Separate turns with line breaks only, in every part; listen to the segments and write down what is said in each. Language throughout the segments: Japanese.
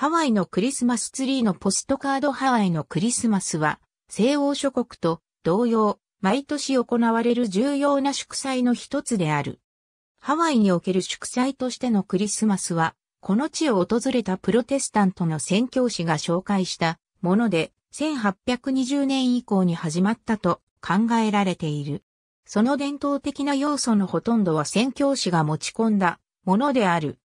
ハワイのクリスマスツリーのポストカードハワイのクリスマスは、西欧諸国と同様、毎年行われる重要な祝祭の一つである。ハワイにおける祝祭としてのクリスマスは、この地を訪れたプロテスタントの宣教師が紹介したもので、1820年以降に始まったと考えられている。その伝統的な要素のほとんどは宣教師が持ち込んだものである。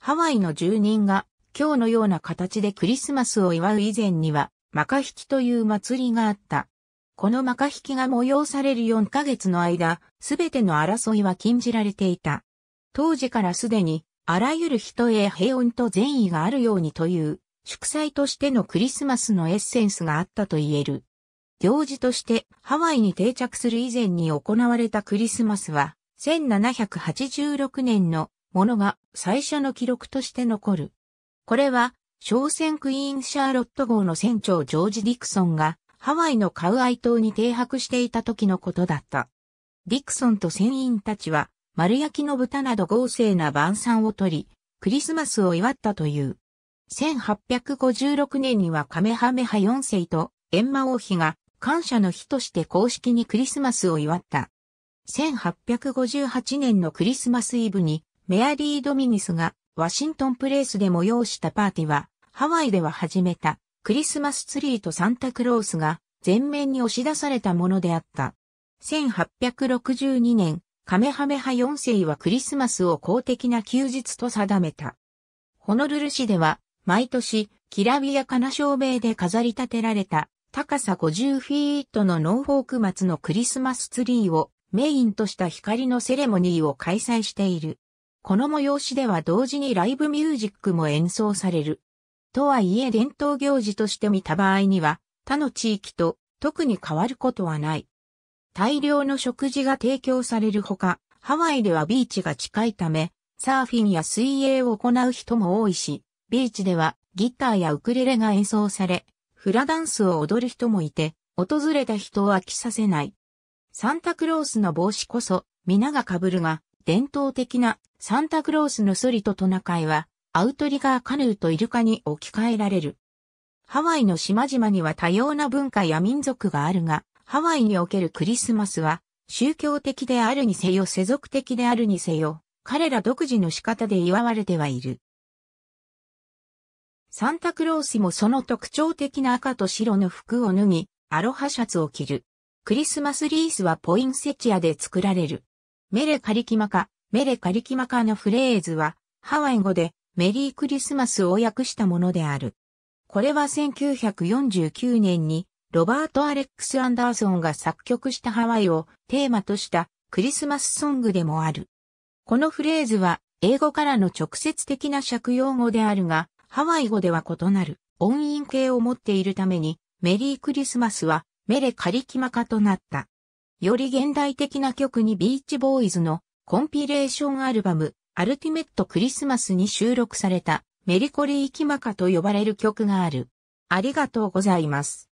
ハワイの住人が今日のような形でクリスマスを祝う以前には、マカ引きという祭りがあった。このマカ引きが催される4ヶ月の間、すべての争いは禁じられていた。当時からすでに、あらゆる人へ平穏と善意があるようにという、祝祭としてのクリスマスのエッセンスがあったと言える。行事としてハワイに定着する以前に行われたクリスマスは、1786年のものが最初の記録として残る。これは、商船クイーンシャーロット号の船長ジョージ・ディクソンが、ハワイのカウアイ島に停泊していた時のことだった。ディクソンと船員たちは、丸焼きの豚など豪勢な晩餐を取り、クリスマスを祝ったという。1856年にはカメハメハ4世とエンマ王妃が感謝の日として公式にクリスマスを祝った。1858年のクリスマスイブにメアリー・ドミニスがワシントンプレイスで催したパーティは、ハワイでは始めた、クリスマスツリーとサンタクロースが全面に押し出されたものであった。1862年、カメハメハ4世はクリスマスを公的な休日と定めた。ホノルル市では、毎年、きらびやかな照明で飾り立てられた、高さ50フィートのノーフォーク松のクリスマスツリーをメインとした光のセレモニーを開催している。この催しでは同時にライブミュージックも演奏される。とはいえ伝統行事として見た場合には、他の地域と特に変わることはない。大量の食事が提供されるほか、ハワイではビーチが近いため、サーフィンや水泳を行う人も多いし、ビーチではギターやウクレレが演奏され、フラダンスを踊る人もいて、訪れた人を飽きさせない。サンタクロースの帽子こそ皆が被るが、伝統的なサンタクロースのソリとトナカイは、アウトリガーカヌーとイルカに置き換えられる。ハワイの島々には多様な文化や民族があるが、ハワイにおけるクリスマスは、宗教的であるにせよ世俗的であるにせよ、彼ら独自の仕方で祝われてはいる。サンタクロースもその特徴的な赤と白の服を脱ぎ、アロハシャツを着る。クリスマスリースはポインセチアで作られる。メレカリキマカ、メレカリキマカのフレーズは、ハワイ語でメリークリスマスを訳したものである。これは1949年にロバート・アレックス・アンダーソンが作曲したハワイをテーマとしたクリスマスソングでもある。このフレーズは英語からの直接的な借用語であるが、ハワイ語では異なる音韻形を持っているためにメリークリスマスはメレカリキマカとなった。より現代的な曲にビーチボーイズのコンピレーションアルバム、アルティメットクリスマスに収録されたメリコリーキマカと呼ばれる曲がある。ありがとうございます。